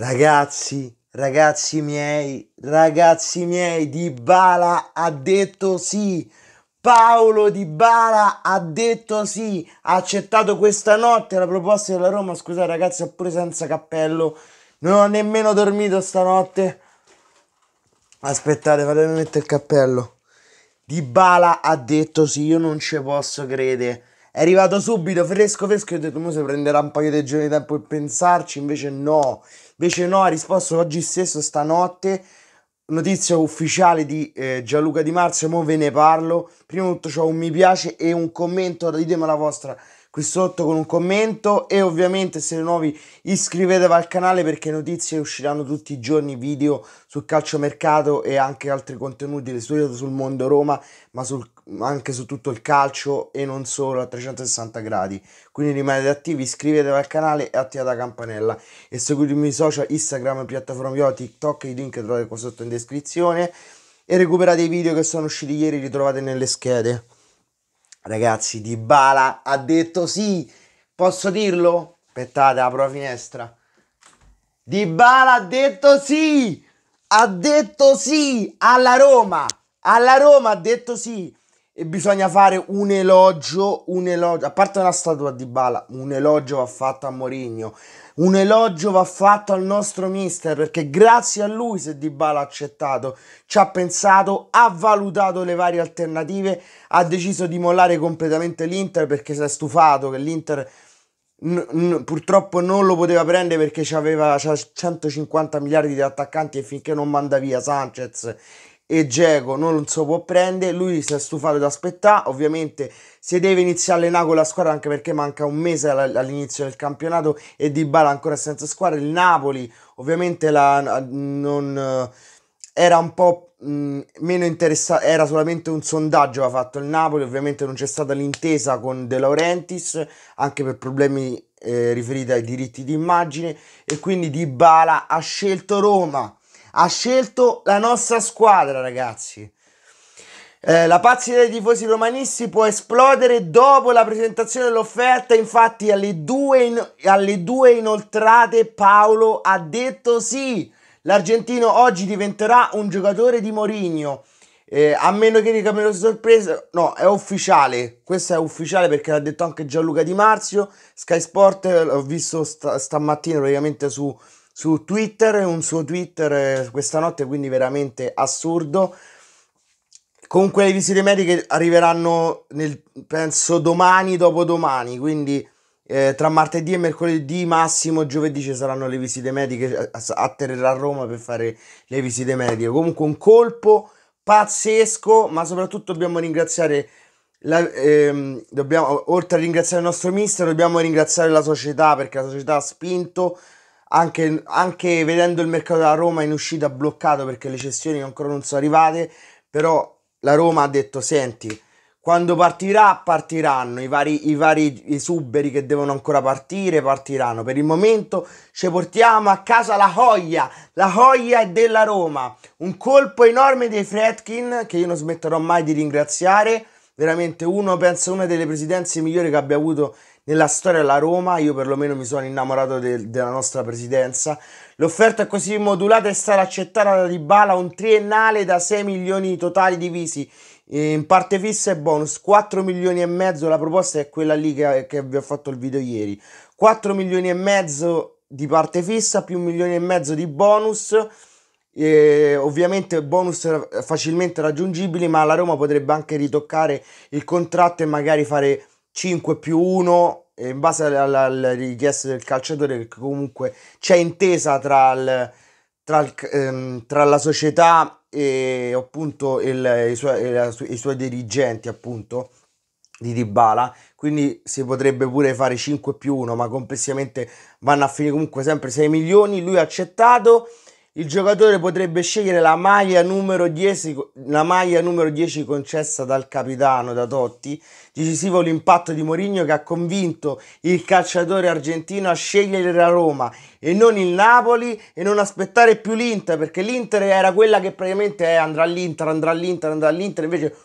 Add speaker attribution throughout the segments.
Speaker 1: Ragazzi, ragazzi miei, ragazzi miei, Di Bala ha detto sì. Paolo Di Bala ha detto sì, ha accettato questa notte la proposta della Roma. Scusate ragazzi, ho pure senza cappello. Non ho nemmeno dormito stanotte. Aspettate, fatemi mettere il cappello. Di Bala ha detto sì, io non ci posso credere. È arrivato subito fresco fresco e ho detto, mo se prenderà un paio di giorni di tempo per pensarci, invece no. Invece no, ha risposto oggi stesso, stanotte, notizia ufficiale di eh, Gianluca Di Marzio, mo ve ne parlo. Prima di tutto c'ho un mi piace e un commento, ditemi la vostra qui sotto con un commento e ovviamente se nuovi iscrivetevi al canale perché notizie usciranno tutti i giorni, video sul calciomercato e anche altri contenuti, le sul mondo Roma ma sul, anche su tutto il calcio e non solo a 360 gradi. Quindi rimanete attivi, iscrivetevi al canale e attivate la campanella e seguitemi sui social Instagram, piattaforma Io, TikTok, i link trovate qua sotto in descrizione e recuperate i video che sono usciti ieri, li trovate nelle schede. Ragazzi, Dybala ha detto sì. Posso dirlo? Aspettate, apro la finestra. Dybala ha detto sì. Ha detto sì alla Roma. Alla Roma ha detto sì e bisogna fare un elogio, un elogio, a parte la statua di Bala, un elogio va fatto a Morigno, un elogio va fatto al nostro mister, perché grazie a lui se Di Bala ha accettato, ci ha pensato, ha valutato le varie alternative, ha deciso di mollare completamente l'Inter perché si è stufato che l'Inter n- n- purtroppo non lo poteva prendere perché aveva 150 miliardi di attaccanti e finché non manda via Sanchez e Geco non si può prendere, lui si è stufato di aspettare, ovviamente si deve iniziare a allenare con la squadra anche perché manca un mese all'inizio del campionato e Di Bala ancora senza squadra, il Napoli ovviamente la, non, eh, era un po' mh, meno interessato, era solamente un sondaggio ha fatto il Napoli, ovviamente non c'è stata l'intesa con De Laurentiis anche per problemi eh, riferiti ai diritti di immagine e quindi Di Bala ha scelto Roma ha scelto la nostra squadra, ragazzi. Eh, la pazzia dei tifosi romanisti può esplodere dopo la presentazione dell'offerta, infatti alle due, in- alle due inoltrate Paolo ha detto sì, l'argentino oggi diventerà un giocatore di Mourinho. Eh, a meno che ricamino sorpresa, no, è ufficiale. Questo è ufficiale perché l'ha detto anche Gianluca Di Marzio. Sky Sport eh, l'ho visto st- stamattina praticamente su, su Twitter, un suo Twitter eh, questa notte, quindi veramente assurdo. Comunque le visite mediche arriveranno nel, penso domani, dopodomani, quindi eh, tra martedì e mercoledì massimo giovedì ci saranno le visite mediche, eh, atterrerà a Roma per fare le visite mediche. Comunque un colpo pazzesco, ma soprattutto dobbiamo ringraziare la, ehm, dobbiamo, oltre a ringraziare il nostro mister, dobbiamo ringraziare la società perché la società ha spinto, anche, anche vedendo il mercato della Roma in uscita bloccato perché le cessioni ancora non sono arrivate, però la Roma ha detto senti, quando partirà partiranno i vari, i vari esuberi che devono ancora partire partiranno per il momento ci portiamo a casa la Hoia la Hoia è della Roma un colpo enorme dei Fredkin che io non smetterò mai di ringraziare veramente uno penso una delle presidenze migliori che abbia avuto nella storia della Roma, io perlomeno mi sono innamorato de- della nostra presidenza. L'offerta è così modulata e stata accettata da Dybala un triennale da 6 milioni totali divisi eh, in parte fissa e bonus 4 milioni e mezzo. La proposta è quella lì che, che vi ho fatto il video ieri. 4 milioni e mezzo di parte fissa più 1 milione e mezzo di bonus. E ovviamente bonus facilmente raggiungibili, ma la Roma potrebbe anche ritoccare il contratto e magari fare 5 più 1 in base alle richieste del calciatore che comunque c'è intesa tra, il, tra, il, ehm, tra la società e appunto il, i, suoi, i, suoi, dirigenti appunto di Dybala quindi si potrebbe pure fare 5 più 1 ma complessivamente vanno a finire comunque sempre 6 milioni lui ha accettato il giocatore potrebbe scegliere la maglia, numero 10, la maglia numero 10, concessa dal capitano, da Totti. Decisivo l'impatto di Mourinho che ha convinto il calciatore argentino a scegliere la Roma e non il Napoli e non aspettare più l'Inter perché l'Inter era quella che praticamente eh, andrà all'Inter, andrà all'Inter, andrà all'Inter, invece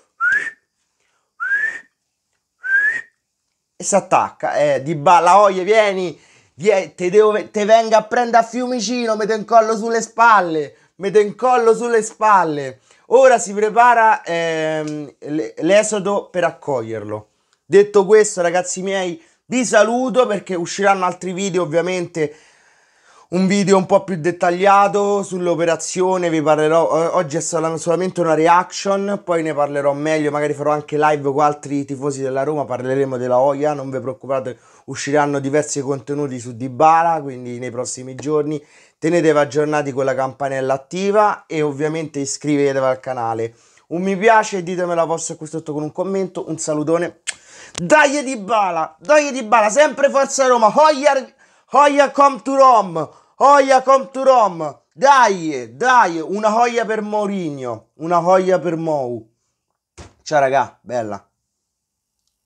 Speaker 1: e si attacca. Eh, di balla, oie, vieni Vie, te, devo, te venga a prendere a Fiumicino, mette in collo sulle spalle, mette in collo sulle spalle. Ora si prepara ehm, l'esodo per accoglierlo. Detto questo, ragazzi miei, vi saluto perché usciranno altri video ovviamente un video un po' più dettagliato sull'operazione, vi parlerò, oggi è solamente una reaction, poi ne parlerò meglio, magari farò anche live con altri tifosi della Roma, parleremo della Oia, non vi preoccupate, usciranno diversi contenuti su Dybala, quindi nei prossimi giorni tenetevi aggiornati con la campanella attiva e ovviamente iscrivetevi al canale. Un mi piace, ditemelo a vostro qui sotto con un commento, un salutone. Dai Dybala, dai Dybala, sempre Forza Roma, Hoyer, Hoyer come to Rome. Oia come to Comturom, dai, dai, una hoia per Mourinho, una hoia per Mou. Ciao raga, bella.